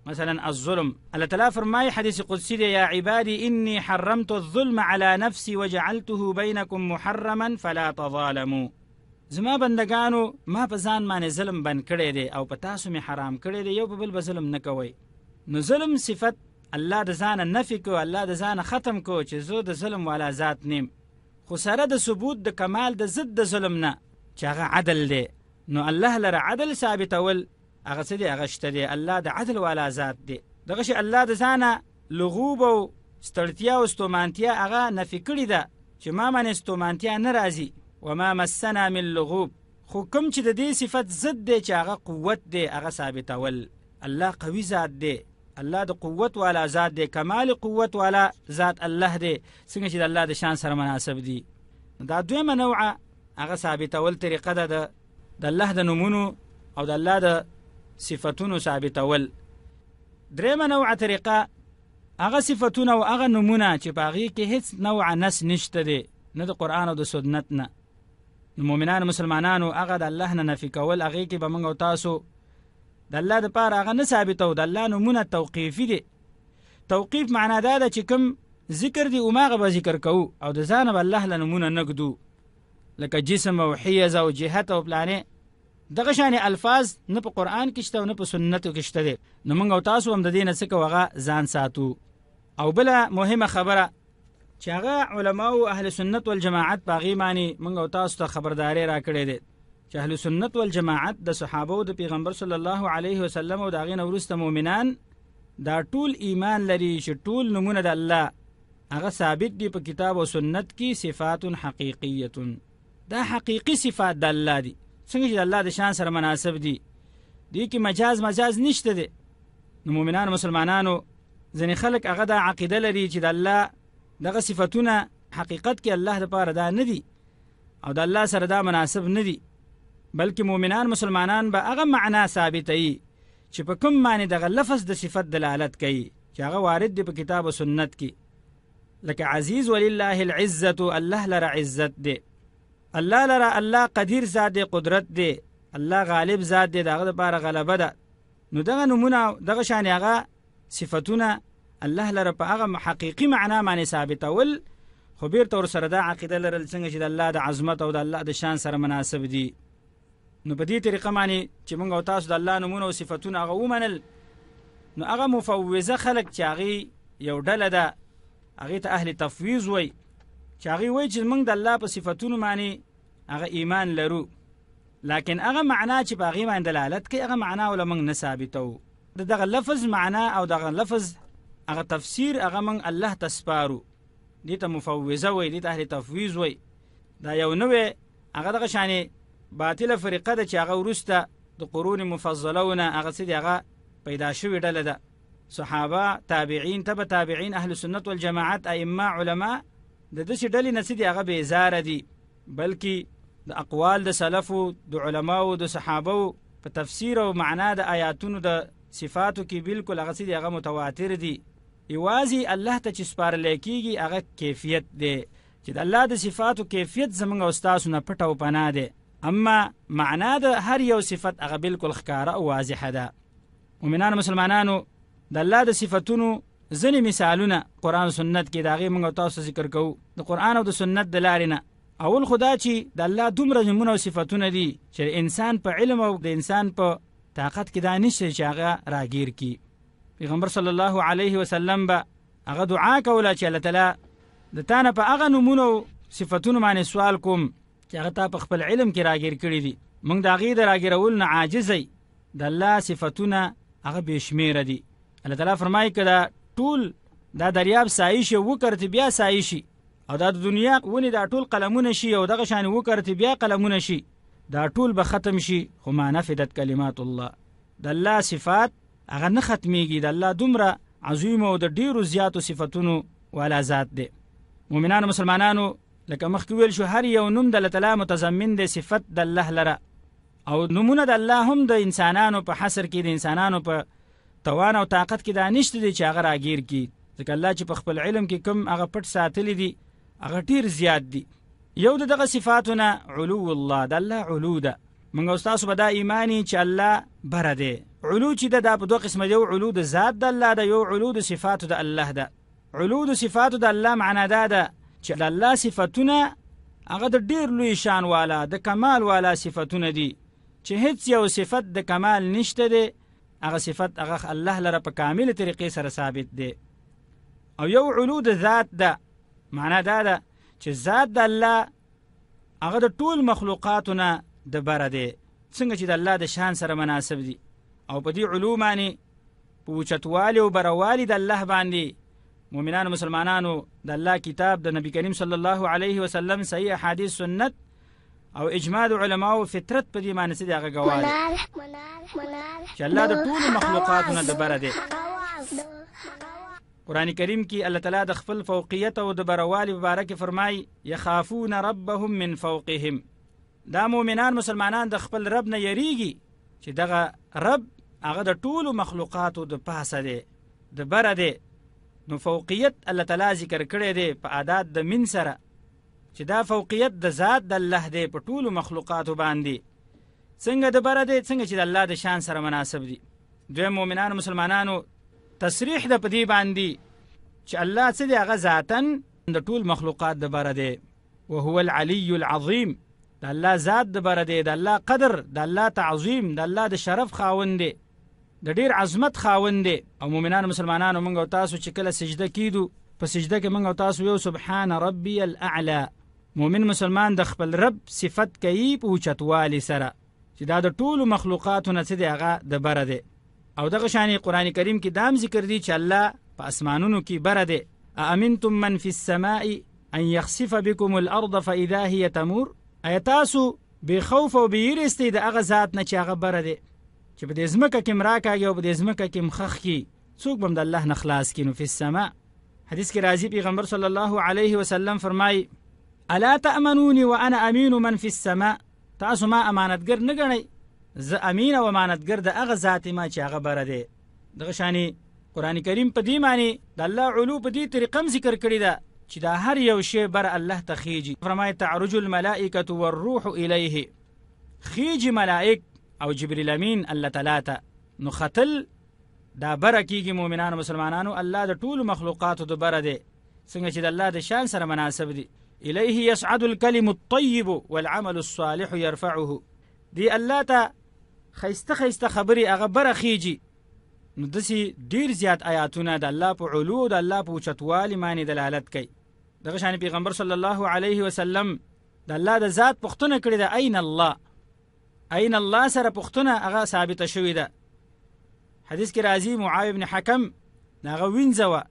مثلا الظلم الله تعالی فرمای حدیث قدسی دی یا عبادی انی حرمت الظلم علی نفسی وجعلته بینکم محرما فلا تظالموا زما بندگانو ما په ځان باندې ظلم بند کړی دی او په تاسو می حرام کړی دی یو په بل ظلم نه کوئ نو ظلم صفت الله د ځان نفي کو الله د ځان ختم کو چې زه د ظلم والا ذات نیم خو سره د ثبوت د کمال د ضد د ظلم نه چې هغه عدل دی نو الله لره عدل ثابتول هغه څه دی هغه شته دی الله د عدل والا ذات دی دغه شی الله د ځانه لغوب او ستړتیا او ستومانتیا هغه نفي کړې ده چې ما باندې ستومانتیا نه راځي وما مسنا من لغوب خو کوم چې د دې صفت ضد دی چې هغه قوت دی هغه ثابتول الله قوي ذات دی الله د قوت والا ذات دی کمال قوت والا ذات الله دی څنګه چې د الله د شان سره مناسب دی دا دویمه نوعه هغه ثابتول طریقه ده د الله د نومونو او د الله د صفاتونو ثابتول درېمه نوعه طریقه هغه صفاتونه او هغه نمونه چې په هغې کې هیڅ نوعه نس نشته دی نه د قرآن او د سنت نه نو مؤمنانو مسلمانانو هغه د الله نه نفي کول هغې کې به موږ او تاسو د الله دپاره هغه نه ثابتو د الله نومونه توقیفي دی توقیف معنا دا ده چې کوم ذکر دی هماغه به ذکر کوو او د ځانه به الله له نومونه نږدو لکه جسم او حیز او جهت او پلانې دغه شان الفاظ نه په قران کې شته نه په سنت کې شته دي نو موږ تاسو هم د دې نه څه کوغه ځان ساتو او بل مهمه خبره چې هغه علما او اهل سنت والجماعت باغی معنی موږ تاسو ته خبرداري راکړې ده چې اهل سنت والجماعت د صحابه او د پیغمبر صلی الله علیه وسلم او داغین ورسته مؤمنان دا ټول ایمان لري چې ټول نمونه د الله هغه ثابت دی په کتاب او سنت کې صفات حقیقیه دا حقیقی صفات د الله دی څنګه چې د الله د شان سره مناسب دي دې کې مجاز مجاز نشته دی نو مؤمنانو مسلمانانو ځینې خلک هغه دا عقیده لري چې د الله دغه صفتونه حقیقت کې الله لپاره دا نه دي او د الله سره دا مناسب نه دي بلکې مؤمنان مسلمانان به هغه معنا ثابتوي چې په کوم معنی دغه لفظ د صفت دلالت کوي چې هغه وارد دی په کتاب او سنت کې لکه عزیز ولله العزه الله لره عزت دی الله لره الله قدیر ذات دی قدرت دی الله غالب ذات دی دغه لپاره غلبه ده نو دغه نمونه دغه شان هغه صفاتونه الله لره په هغه حقيقي معنا باندې ثابتول خو بیرته ورسره دا عقیده لرل څنګه چې د الله د عظمت او د الله د شان سره مناسب دي نو په دې طریقه باندې چې موږ او تاسو د الله نمونه او صفاتونه هغه ومنل نو هغه مفوضه خلق چې هغه یو ډله ده هغه ته اهل تفویض وایي چې هغه وایي چې موږ د الله په صفاتونو باندې هغه ایمان لرو لکن هغه معنا چې په هغه باندې دلالت کوي هغه معنا ول موږ نه ثابتو دغه لفظ معنا او دغه لفظ هغه تفسیر هغه موږ الله تسپارو دې ته مفوضه وایي دې ته اهل تفویض وایي دا یو نوې هغه دغه شانې باطله فریقه ده چې هغه وروسته د قرون مفضلونه هغه څه دي هغه پیدا شوې ډله ده صحابه تابعین تبع تابعین اهل سنت والجماعت ائمه علما د دسې ډلې نه څه دي هغه بېزاره دي بلکې د اقوال د سلفو د علماو د صحابو په تفسیر او معنا د آیاتونو د صفاتو کې بالکل هغه څه دي هغه متواتر دي یوازې الله ته چې سپارلی کېږي هغه کیفیت دی چې د الله د صفاتو کیفیت زموږ او ستاسو نه پټ او پناه دی اما معنا د هر یو صفت هغه بالکل ښکاره او واضحه ده مؤمنانو مسلمانانو د الله د صفتونو ځنې مثالونه قران او سنت کې داغه موږ تاسو ذکر کوو د قران او د سنت د لارې نه اول خدا چې د الله دومره نمونه او صفاتونه دي چې انسان په علم او د انسان په طاقت کې دا نشي چې هغه راګیر کی پیغمبر صلی الله علیه وسلم به هغه دعا کوله چې الله تعالی د تانه په هغه نمونه او صفاتونه باندې سوال کوم چې هغه تا په خپل علم کې راګیر کړی دي موږ د هغه د راګیرول نه عاجزې د الله صفاتونه هغه بشمیره دي الله تعالی فرمایي کړه ټول دا دریاب سایه شي وکړت بیا سایه شي او دا د دنیا ونی دا ټول قلمونه شي او دغه شان وکړت بیا قلمونه شي دا ټول به ختم شي خو ما نفدت کلمات الله د الله صفات هغه نه ختميږي د الله دومره عظیم او د ډیرو زیاتو صفاتونو والا ذات دی مؤمنانو مسلمانانو لکه مخکې ویل شو هر یو نوم د تعالی متضمن دی صفت د الله لره او نمونه د الله هم د انسانانو په حصر کې د انسانانو په توان او طاقت کې دا نشته دی چې هغه راګیر کی ځکه الله چې په خپل علم کې کم هغه پټ ساتلی دی هغه ډیر زیات دی یو دغه صفاتونه علو الله د الله علو ده موږ استاد به دا ایمانی چې الله بره دی علو چې ده دا په دوه قسمه یو علو د ذات د الله ده یو علو د صفاتو د الله ده علو د صفاتو د الله معنا دا ده چې د الله صفاتونه هغه د ډیر لوی شان والا د کمال والا صفاتونه دي چې هیڅ یو صفت د کمال نشته دی هغه صفت هغه الله لره په کامل طریقې سره ثابت دی او یو علو د ذات ده معنا دا ده چې ذات د الله هغه د ټول مخلوقاتو نه د بره دی څنګه چې د الله د شان سره مناسب دی او په دې علو باندې په اوچتوالي او بروالي د الله باندې مؤمنانو مسلمانانو د الله کتاب د نبی کریم صلی الله علیه وسلم صحیح احادیث سنت او اجماع د علماو فطرت په دې معنی چې هغه گواهی چې الله د ټولو مخلوقاتونو د بره دی قران کریم کې الله تعالی د خپل فوقیت او د بروالي مبارک فرمای يخافون ربهم من فوقهم دا مؤمنان مسلمانان د خپل رب نه یریږي چې دغه رب هغه د ټولو مخلوقاتو د پاسه دی د بره دی نو فوقیت الله تعالی ذکر کړی دی په عادت د من سره چې دا فوقیت د ذات د الله دی په ټولو مخلوقاتو باندې څنګه د بره دی څنګه چې د الله د شان سره مناسب دی دوی مؤمنانو مسلمانانو تصریح د پدی باندې چې الله څه دی هغه ذاتن د ټول مخلوقات د بره دی او هو العلی العظیم د الله ذات د بره دی د الله قدر د الله تعظیم د الله د شرف خاوند دی د ډیر عظمت خاوند دی او مؤمنانو مسلمانانو موږ تاسو چې کله سجده کیدو په سجده کې موږ تاسو یو سبحان ربي الاعلى مؤمن مسلمان د خپل رب صفت کوي په چتوالي سره چې دا د ټولو مخلوقاتو نه څه دی هغه د بره دی او دغه شان قران کریم کې دام ذکر دی چې الله په اسمانونو کې بره دی امنتم من فی السماء ان يخسف بكم الارض فاذا هي تمور ایتاسو به خوف او بیر استی د هغه ذات نه چې هغه بره دی چې په دې ځمکه کې مراکاږي او په دې ځمکه کې مخخ کی څوک بم د الله نه خلاص کینو فی السماء حدیث کې راځي پیغمبر صلی الله علیه وسلم فرمایي الا تأمنوني وانا امین من فی السماء تاسو ما امانتګر نه ګڼئ زه امین او امانتګر د هغه ذات ما چې هغه بره دی دغه شانې قرآن کریم په دې معنی د الله علو په دې طریقه ذکر کړی ده چې دا هر یو شی بر الله ته خیږي فرمایي تعرج الملائکه والروح الیه خیږي ملائک او جبرئیل امین الله تعالی ته نو ختل دا بره کیږي مؤمنانو مسلمانانو الله د ټولو مخلوقاتو د بره دی څنګه چې د الله د شان سره مناسب دی الیه یسعد الکلم الطیب والعمل الصالح يرفعه دی الله ته خیسته خیسته خبرې هغه بره خیجی نو دسی ډیر زیات آیاتونه د الله په علو د الله په چتوالي باندې دلالت کوي دغه شان پیغمبر صلی الله علیه وسلم د الله د ذات پښتنه کړی د عین الله عین الله سره پښتنه هغه ثابته شوې ده حدیث کې راځي معاویه بن حکم ناغه وینځوه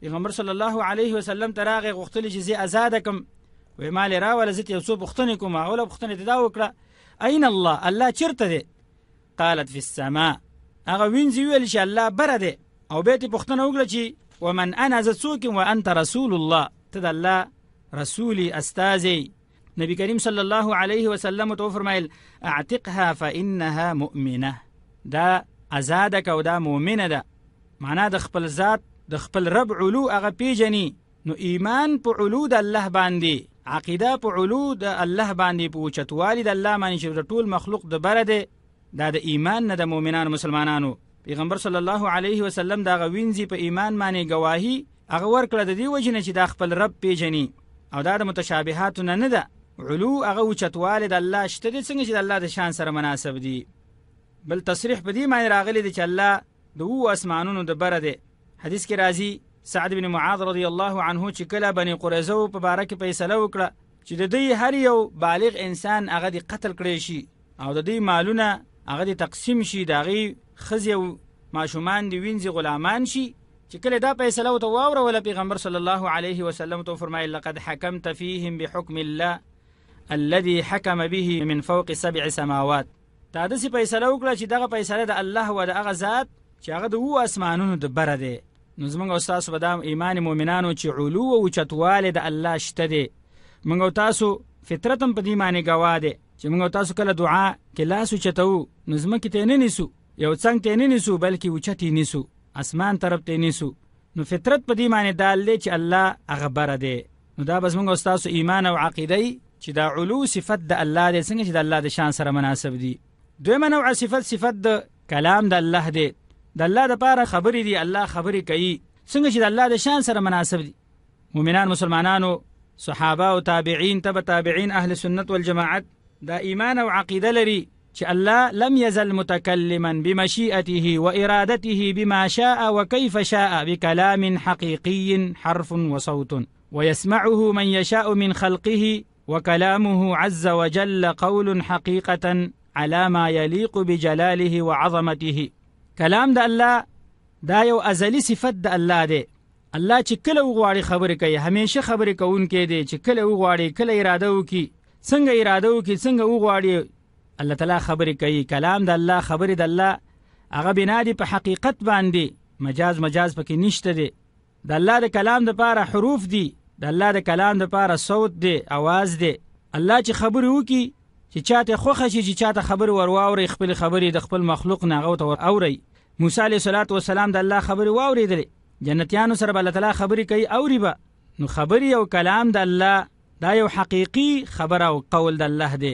پیغمبر صلی الله علیه وسلم ته راغی غوښتل چې زی آزاد کم وې مال راول زت یو څو بختنه کوم اول بختنه دا وکړه اين الله الله چیرته دی قالت فی السماء هغه وینځي ویل چې الله بره دی او به ته بختنه وکړه چې ومن انا ز څوک و انت رسول الله ته د الله رسولي استاذي نبی کریم صلی الله علیه وسلم تو فرمایل اعتقها فانها مؤمنه دا آزاد کو دا مؤمنه ده معنا د خپل ذات د خپل رب علو هغه پیژني نو ایمان په علو د الله باندې عقیده په علو د الله باندې په چتوالي د الله باندې چې ټول مخلوق د بره دی دا د ایمان نه د مؤمنانو مسلمانانو پیغمبر صلی الله علیه وسلم دا غوینځي په ایمان باندې گواهی هغه ورکړه د دې وجنه چې د خپل رب پیژني او دا د متشابهات نه نه ده علو هغه چتوالي د الله شته څنګه چې د الله د شان سره مناسب دی بل تصریح په دې معنی راغلی دی چې الله د وو اسمانونو د بره دی حدیث کې راځي سعد بن معاذ رضی الله عنه چې کله بني قریظه په باره کې فیصله وکړه چې د دوی هر یو بالغ انسان هغه د قتل کړی شي او د دوی مالونه هغه د تقسیم شي د هغې ښځې او ماشومان د وینځي غلامان شي چې کله دا فیصله ورته واوروله پیغمبر صلی الله علیه وسلم ته وفرمیل لقد حکمت فیهم بحکم الله الذي حکم به من فوق سبع سماوات تا داسې فیصله وکړه چې دغه فیصله د الله و د هغه ذات چې هغه د اوو اسمانونو د بره دی نو زمونږ او تاسو به دا ایمان مؤمنانو چې علو او چتواله د الله شته دی مونږ او تاسو فطرت هم په دې معنی گوا دی چې مونږ او تاسو کله دعا کې لاس اوچتو نو ځمکې ته نه نیسو یو څنګ ته نه نیسو بلکې اوچتې نیسو اسمان طرف ته نیسو نو فطرت په دې معنی دال دی چې الله هغه بره دی نو دا بس مونږ استاد ایمان او عقیده چې دا علو صفت د الله د څنګه چې د الله د شان سره مناسب دي دویمه نوع صفت صفت د کلام د الله دی د الله د پاره خبرې دي الله خبرې کوي څنګه چې د الله د شان سره مناسب دي مؤمنان مسلمانانو صحابه او تابعین تبع تابعین اهل سنت والجماعت دا ایمان او عقیده لري چې الله لم يزل متكلما بمشيئته وإرادته بما شاء وكيف شاء بكلام حقيقي حرف وصوت ويسمعه من يشاء من خلقه وكلامه عز وجل قول حقيقة على ما يليق بجلاله وعظمته کلام د الله دا یو ازلی صفت د الله دی الله چې کله وغواړي خبرې کوي همیشه خبرې کوونکی دی چې کله وغواړي کله اراده وکړي څنګه اراده وکړي څنګه وغواړي الله تعالی خبرې کوي کلام د الله خبرې د الله هغه بنا دی په حقیقت باندې مجاز مجاز پکې نشته دی د الله د کلام د پاره حروف دی د الله د کلام د پاره صوت دی आवाज دی الله چې خبرې وکړي چې چاته خوښه شي چې چاته خبر ورواوري خپل خبرې د خپل مخلوق نه غوته ور اوري موسی علیه صلوات و سلام د الله خبرې واورېدلې جنتیانو سره به الله تعالی خبرې کوي اوري به نو خبرې او کلام د الله دا یو حقیقي خبره او قول د الله دی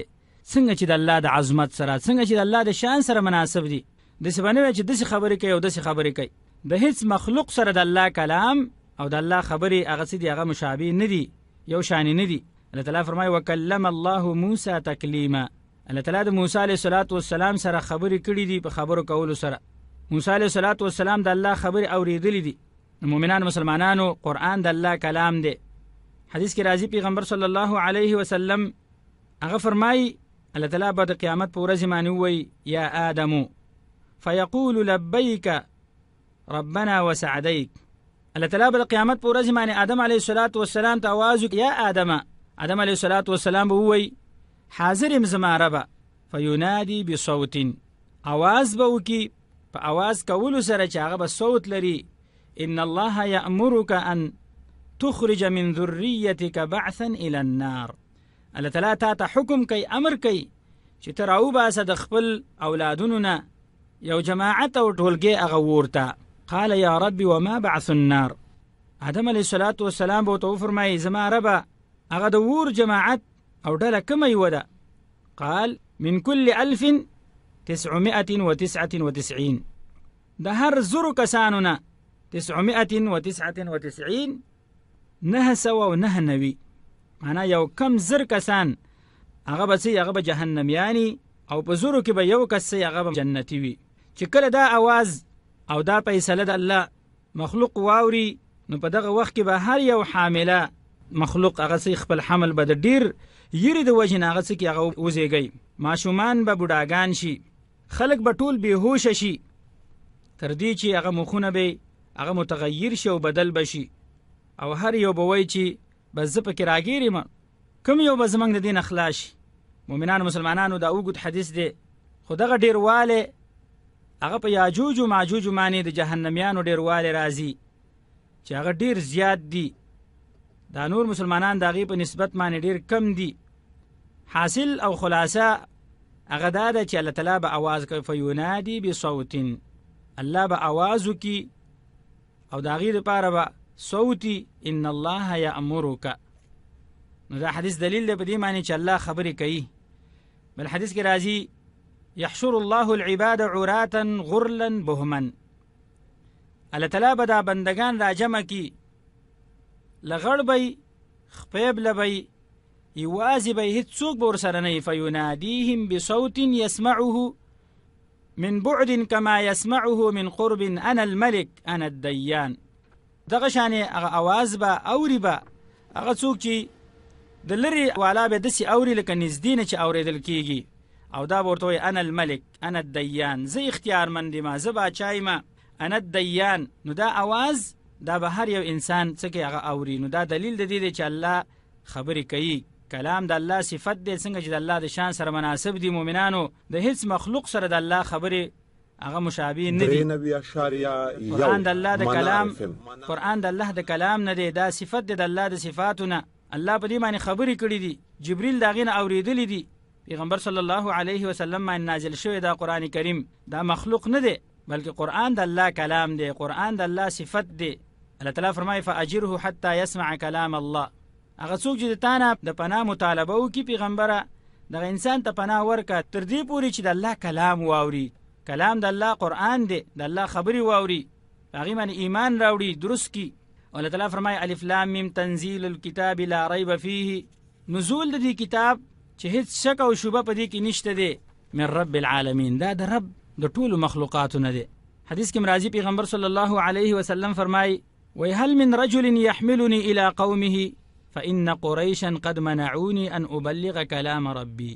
څنګه چې د الله د عظمت سره څنګه چې د الله د شان سره مناسب دي داسې به نه وي چې داسې خبرې کوي او داسې خبرې کوي د هیڅ مخلوق سره د الله کلام او د الله خبرې هغه څه دي هغه مشابه نه دي یو شان نه دي الله تعالی فرمایي وکلم الله موسی تکلیما الله تعالی د موسی علیه السلام سره خبرې کړې دي په خبرو کولو سره موسی علیه الصلاۃ والسلام د الله خبرې اوریدلې دي مؤمنان مسلمانانو قرآن د الله کلام دی حدیث کې راځي پیغمبر صلی الله علیه وسلم هغه فرمایي الله تعالی به د قیامت په ورځ باندې وایي یا آدم فیقول لبیک ربنا وسعدیک الله تعالی به د قیامت په ورځ باندې آدم علیه الصلاۃ والسلام ته आवाज وکړي یا آدم آدم علیه الصلاۃ والسلام به وایي حاضر یم زما رب فینادی بصوت आवाज به وکړي په आवाज کولو سره چې هغه به صوت لري ان الله یامرک ان تخرج من ذریتک بعثا الى النار الله تعالی تا ته حکم کوي امر کوي چې ته راوباسه د خپل اولادونو نه یو جماعت او ټولګې هغه ورته قال یا رب وما بعث النار آدم علیه الصلاة والسلام به ورته وفرمایي زما ربه هغه د ور جماعت او ډله کومه یوه ده قال من كل ألف تسعمائة وتسعة وتسعين د هر زرو کسانو نه تسعمائة وتسعة وتسعين نه سوه او نه نوي معنا یو کم زر کسان هغه به څه هغه به جهنمیاني او په زورو کې به یو کس څه هغه به جنتي وي چې کله دا اواز او دا فیصله د الله مخلوق واوري نو په دغه وخت کې به هر یو حامله مخلوق هغه خپل حمل به د ډیر یری د وجې نه هغه څه کې هغه وزېږي ماشومان به بوډاګان شي خلک به ټول بیهوش شي تر دې چې هغه مخونه به هغه متغیر شي او بدل بشي او هر یو به وای چې بس زه پکې راګیرم کوم یو به زمنګ د دین اخلاص مؤمنانو مسلمانانو دا وګد حدیث دی خو دغه ډیرواله هغه په یاجوج او ماجوج باندې د جهنميانو ډیرواله راځي چې هغه ډیر زیات دی دا نور مسلمانان دغه په نسبت باندې ډیر کم دي حاصل او خلاصه هغه دا ده چې الله تعالی به आवाज کوي فینادی بصوتین الله به आवाज وکي او دا غیر لپاره به صوتي ان الله یامرک نو دا حدیث دلیل دی په دې معنی چې الله خبرې کوي بل حدیث کې راځي يحشر الله العباد عراتا غرلا بهما الله تعالی به دا بندگان راجمع کی لغړ بی خپیب لبی یوازې به هیڅوک به ورسره نه وي فینادیهم بصوت یسمعه من بعد کما یسمعه من قرب انا الملک انا الدیان دغه شانې هغه اواز به اوري به هغه څوک چې د لرې والا به داسې اوري لکه نږدې نه چې اورېدل کیږي او دا به ورته انا الملک انا الدیان زه اختیارمند یم زه باچا یم انا الدیان نو دا اواز دا به هر یو انسان څه کې هغه اوري نو دا دلیل د دې دی چې الله خبرې کوي کلام د الله صفت دی څنګه چې د الله د شان سره مناسب دي مؤمنانو د هیڅ مخلوق سره د الله خبرې هغه مشابه نه دي قران د الله د کلام قران د الله د کلام نه دی دا صفت دی د الله د صفاتونه الله په دې باندې خبرې کړې دي جبريل دا غینه اوریدلې دي پیغمبر صلی الله علیه وسلم باندې نازل شوی دا قران کریم دا مخلوق نه دی بلکې قران د الله کلام دی قران د الله صفت دی الله تعالی فرمایي فاجره حتى يسمع كلام الله هغه څوک چې د تانه د پناه مطالبه وکړي پیغمبره دغه انسان ته پناه ورکه تر دې پورې چې د الله کلام واوري کلام د الله قرآن دی د الله خبرې واوري هغې باندې ایمان راوړي درست کی الله تعالی فرمایي الف لام میم تنزیل الکتاب لا ریب فیه نزول د دې کتاب چې هیڅ شک او شوبه په دې کې نشته دی من رب العالمین دا د رب د ټولو مخلوقاتو نه دی حدیث کې مرازی پیغمبر صلی الله علیه وسلم فرمایي وی هل من رجل يحملني الى قومه فإن قریشا قد منعوني ان ابلغ كلام ربي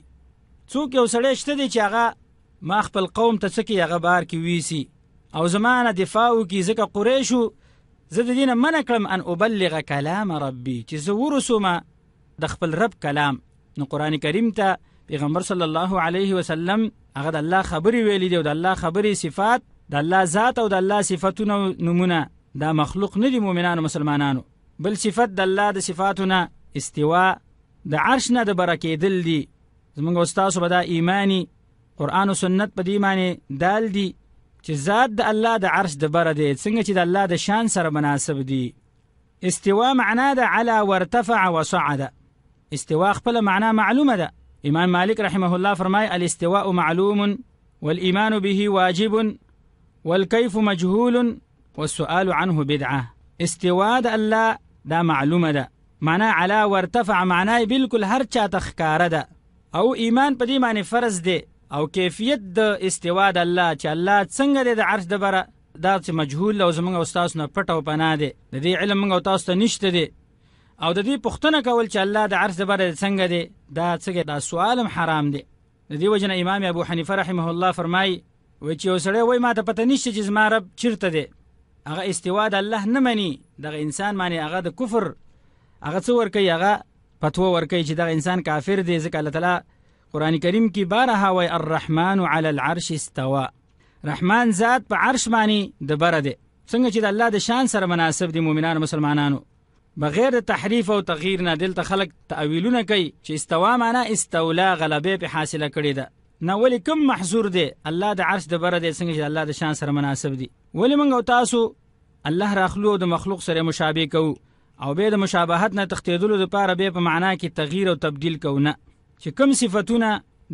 څوک یو سړی شته دی چې هغه ما خپل قوم ته څه کې هغه بار کې ویسی او زمانه دفاع وکي ځکه قریشو زه د دینه منع کړم ان ابلغ کلام ربي چې زه ورسوم د خپل رب کلام نو قران کریم ته پیغمبر صلی الله علیه وسلم هغه د الله خبرې ویلې دی او د الله خبرې صفات د الله ذات او د الله صفاتونه نمونه دا مخلوق نه دي مؤمنانو مسلمانانو بل صفت د الله د صفاتونه استوا د عرش نه د برکېدل دي زمونږ استاد به دا ایمانی قران او سنت په دې معنی دال دي چې ذات د الله د عرش د بره دی څنګه چې د الله د شان سره مناسب دي استوا معنا ده على وارتفع وصعد استوا خپل معنا معلومه ده امام مالک رحمه الله فرمای الاستواء معلوم والإيمان به واجب والكيف مجهول والسؤال عنه بدعة استواد الله دا معلومه ده معنا علا ورتفع معنای بالکل هر چا تخکاره ده او ایمان په دې معنی فرض دی او کیفیت د استوا د الله چې الله څنګه د عرش د بره دا چې مجهول او زمونږ استاد نه پټ او پنا دی د دې علم موږ او تاسو ته نشته دی او د دې پښتنه کول چې الله د عرش د بره څنګه دی دا څنګه دا سوالم حرام دی د دې وجنه امام ابو حنیفه رحمه الله فرمای و چې یو سړی وای ما ته پته نشته چې زما رب چیرته دی هغه استوا د الله نه مني دغه انسان معنی هغه د کفر هغه څو ور کوي هغه فتوا ور کوي چې دغه انسان کافر دی ځکه الله تعالی قران کریم کې بارها وای الرحمن علی العرش استوا رحمان ذات په عرش باندې د بره دی څنګه چې د الله د شان سره مناسب دي مؤمنانو مسلمانانو بغیر د تحریف او تغییر نه دلته خلک تعویلونه کوي چې استوا معنا استولا غلبې په حاصله کړې ده نه ولې کوم محظور دی الله د عرش د بره دی څنګه چې الله د شان سره مناسب دی ولې موږ او تاسو الله راخلو او د مخلوق سره مشابه کوو او به د مشابهت نه تختیدلو لپاره به په معنا کې تغییر او تبديل کوونه چې کوم صفاتونه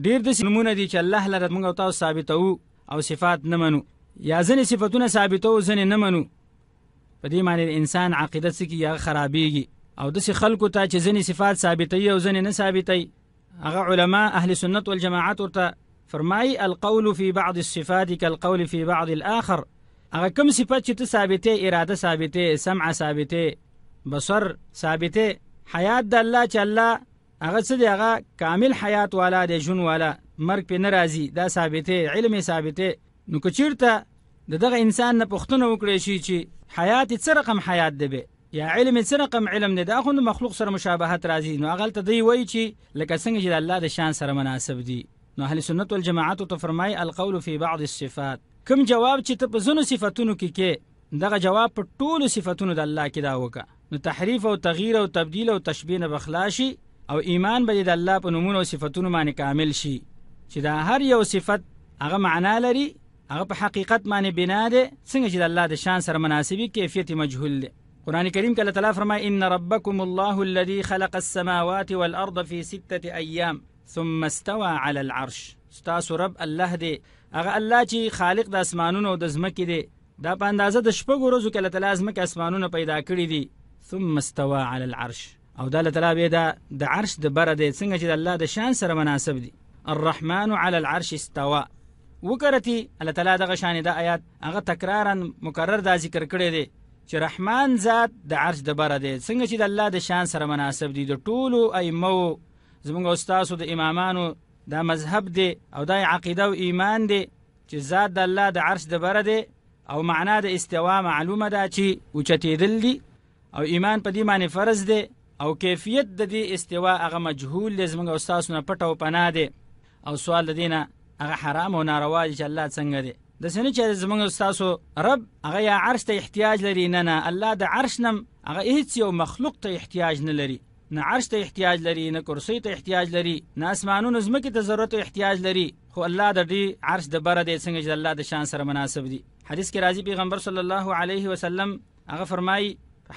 ډیر د نمونه دي چې الله لره موږ تاسو ثابتو او صفات نه منو یا ځنې صفاتونه ثابتو ځنې نه منو په دې معنی انسان عقیده سکی یا خرابېږي او د خلکو ته چې ځنې صفات ثابتې او ځنې نه ثابتې هغه علما اهل سنت والجماعت ورته فرمایي القول في بعض الصفات كالقول في بعض الاخر هغه کوم صفت چې ته ثابتې اراده ثابتې سمع ثابتې بصر ثابتې حیات د الله چې الله هغه څه دی هغه کامل حیات والا دی جون والا مرګ پې نه راځي دا ثابتې علم ثابتې نو که چیرته د دغه انسان نه پوښتنه وکړی شي چې حیات څه رقم حیات دی به یا علم څه رقم علم دی دا خو د مخلوق سره مشابهت راځي نو هغه ته دی وایي چې لکه څنګه چې د الله د شان سره مناسب دی نو اهل سنت والجماعت ته فرمایي القول فی بعض الصفات کوم جواب چې ته په زونو صفاتونو کې کې دغه جواب په ټولو صفاتونو د الله کې دا وکړه نو تحریف او تغییر او تبديل او تشبیه نه بخلاشي او ایمان به د الله په نمونه او صفاتونو باندې کامل شي چې دا هر یو صفت هغه معنا لري هغه په حقیقت باندې بنا ده څنګه چې د الله د شان سره مناسبي کیفیت مجهول ده قران کریم کې الله تعالی فرمایي ان ربکم الله الذي خلق السماوات والارض في سته ايام ثم استوى على العرش استاس رب الله دی هغه الله چې خالق د اسمانونو او د ځمکې دی دا په اندازه د شپږو ورځو کې الله تعالی ځمکه اسمانونه پیدا کړي دي ثم استوى على العرش او دا الله تعالی بیا دا د عرش د بره دی څنګه چې د الله د شان سره مناسب دی الرحمن على العرش استوى وکړتي الله تعالی دغه شان د آیات هغه تکرارا مکرر دا ذکر کړی دی چې رحمان ذات د عرش د بره دی څنګه چې د الله د شان سره مناسب دی د ټولو ائمو زمونږ استادو د امامانو دا مذهب دی او دا عقیده او ایمان دی چې ذات د الله د عرش د بره دی او معنا د استوا معلومه ده چې اوچتېدل دي او ایمان په دې باندې فرض دی او کیفیت د دې استوا هغه مجهول دی زموږ استاد نه پټ او پنا دی او سوال د دینه هغه حرام او ناروا دي چې الله څنګه دی د سنه چې زمونږ استادو رب هغه یا عرش ته احتیاج لري نه نه الله د عرش نم هغه هیڅ یو مخلوق ته احتیاج نه لري نه عرش ته احتیاج لري نه کرسی ته احتیاج لري نه اسمانونو ځمکې ته ضرورت او احتیاج لري خو الله د دې عرش د بره دی څنګه چې الله د شان سره مناسب دی حدیث کې راځي پیغمبر صلی الله علیه وسلم هغه فرمایي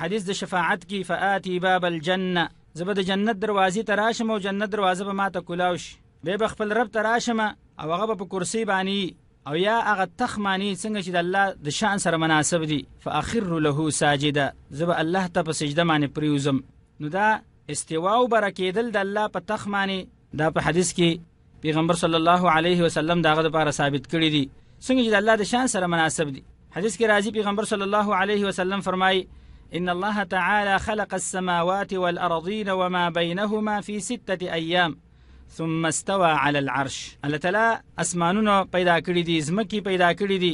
حدیث د شفاعت کې فآتی باب الجنه زبه د جنت دروازې ته راشم او جنت دروازه به ما ته کولاوش به بخپل رب ته راشم او هغه په کرسی باندې او یا هغه تخ معنی څنګه چې د الله د شان سره مناسب دی فاخر له ساجده زب الله ته په سجده باندې پریوزم نو دا استوا او برکېدل د الله په تخ معنی دا په حدیث کې پیغمبر صلی الله علیه وسلم داغه لپاره ثابت کړی دي څنګه چې د الله د شان سره مناسب دي حدیث کې راځي پیغمبر صلی الله علیه وسلم فرمایي ان الله تعالى خلق السماوات والارضين وما بينهما في سته ايام ثم استوى على العرش الله تعالی اسمانونه پیدا کړی دي زمکی پیدا کړی دي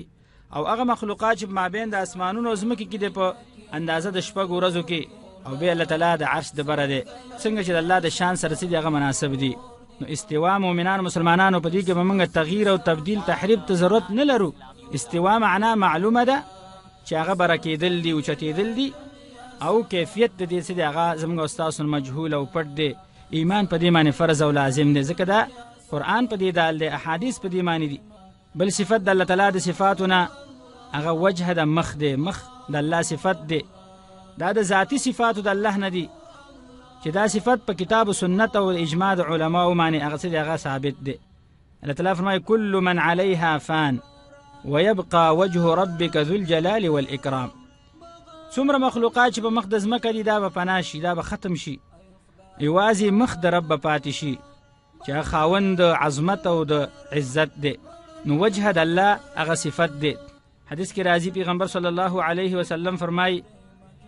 او هغه مخلوقات چې مابین د اسمانونو زمکی کې د په اندازه د شپږ ورځو کې او به الله تعالی د عرش د بره دی څنګه چې د الله د شان سره سي دغه مناسب دی نو استوا مؤمنان مسلمانانو په دې کې موږ تغییر او تبديل تحریف ته ضرورت نه لرو استوا معنا معلومه ده چې هغه بره کېدل دي او چتېدل دي او کیفیت د دې څه دی هغه زموږ استاد مجهول او پټ دی ایمان په دې معنی فرض او لازم دی ځکه دا قران په دې دال دی احادیث په دې معنی دي بل صفت د الله تعالی د صفاتونه هغه وجه د مخ دی مخ د الله صفت دی دا د ذاتی صفاتو د الله نه دي چې دا صفت په کتاب او سنت او اجماع د علماو باندې هغه څه هغه ثابت دي الله تعالی فرمایي کل من علیها فان ويبقى وجه ربك ذو الجلال والاکرام څومره مخلوقات چې په مخ د ځمکه دي دا به پناه شي دا به ختم شي یوازې مخ د رب به پاتې شي چې خاوند د عظمت او د عزت دی نو وجه د الله هغه صفت دی حدیث کې راځي پیغمبر صلی الله علیه وسلم فرمایي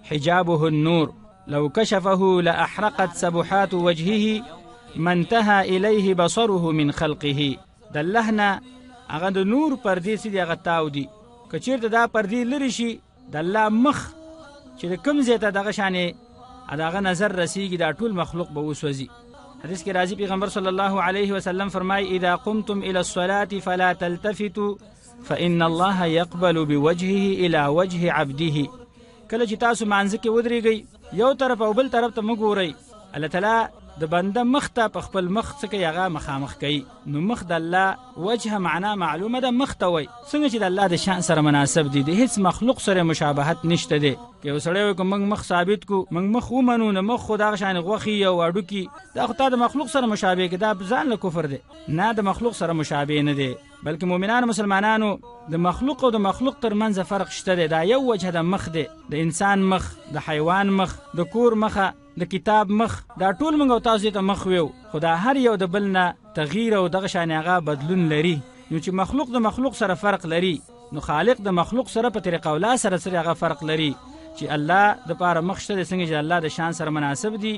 حجابه النور لو كشفه لأحرقت سبحات وجهه ما انتهى إليه بصره من خلقه دلهنا هغه د نور پردې سي دی هغه تاو دی کچیرته دا پردې لری شي د الله مخ چې کوم ځای ته دغه شانې اداغه نظر رسیږي دا ټول مخلوق به وسوځي حدیث کې راځي پیغمبر صلی الله علیه وسلم فرمایي اذا قمتم الى الصلاه فلا تلتفتوا فان الله يقبل بوجهه الى وجه عبده کله چې تاسو مانځ کې ودرېږئ یو طرف او بل طرف ته مګورئ الله تعالی د بنده مخ ته په خپل مخ څخه یغه مخامخ کوي نو مخ د الله وجه معنا معلومه ده مخ ته وای څنګه چې د الله د شان سره مناسب دي د هیڅ مخلوق سره مشابهت نشته دی که وسړی وکم موږ مخ ثابت کو موږ مخ ومنو نه مخ خدا شان غوخي او اډو کی دا خو د مخلوق سره مشابه کې دا ځان له کفر دی نه د مخلوق سره مشابه نه دی بلکې مؤمنانو مسلمانانو د مخلوق او د مخلوق ترمنځ فرق شته دی دا یو وجه د مخ دی د انسان مخ د حیوان مخ د کور مخه د کتاب مخ دا ټول موږ او تاسو ته مخ ویو خو دا هر یو د بل نه تغییر او دغه شانغه بدلون لري نو چې مخلوق د مخلوق سره فرق لري نو خالق د مخلوق سره په طریقه ولا سره سره هغه فرق لري چې الله د پاره مخ شته څنګه چې الله د شان سره مناسب دی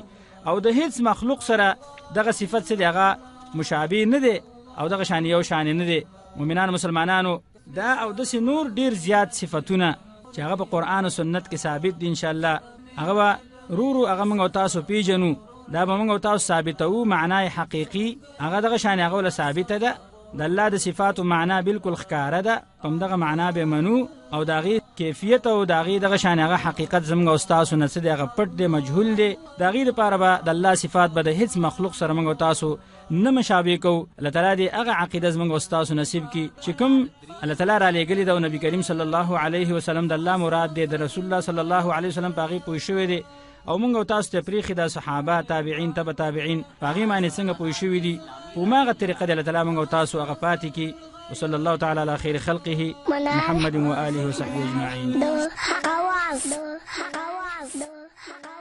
او د هیڅ مخلوق سره دغه صفت سره هغه مشابه نه دی او دغه شان یو شان نه دي مؤمنان مسلمانانو دا او د نور ډیر زیات صفاتونه چې هغه په قران او سنت کې ثابت دي ان شاء الله هغه رورو هغه موږ تاسو پیژنو دا به موږ تاسو ثابتو معنای حقيقي هغه دغه شان هغه ول ثابت ده د الله د صفات او معنا بالکل ښکاره ده په دغه معنا به منو او داغي کیفیت او داغي دغه شان هغه حقیقت زموږ استاد نسد هغه پټ دی مجهول دی داغي لپاره به د الله صفات به د هیڅ مخلوق سره موږ تاسو نه مشابه کو الله تعالی دې هغه عقیده زموږ استاد نصیب کی چې کوم الله تعالی را لېګلی د نبی کریم صلی الله علیه وسلم د الله مراد دې د رسول الله صلی الله علیه وسلم پاغي پوه شوې دي او موږ او تاسو ته پریخي د صحابه تابعین تبع تابعین پاغي معنی څنګه پوه شوې دي په ماغه طریقه د الله تعالی موږ او تاسو هغه پاتې کی وصلى الله تعالى على خير خلقه محمد وآله وصحبه أجمعين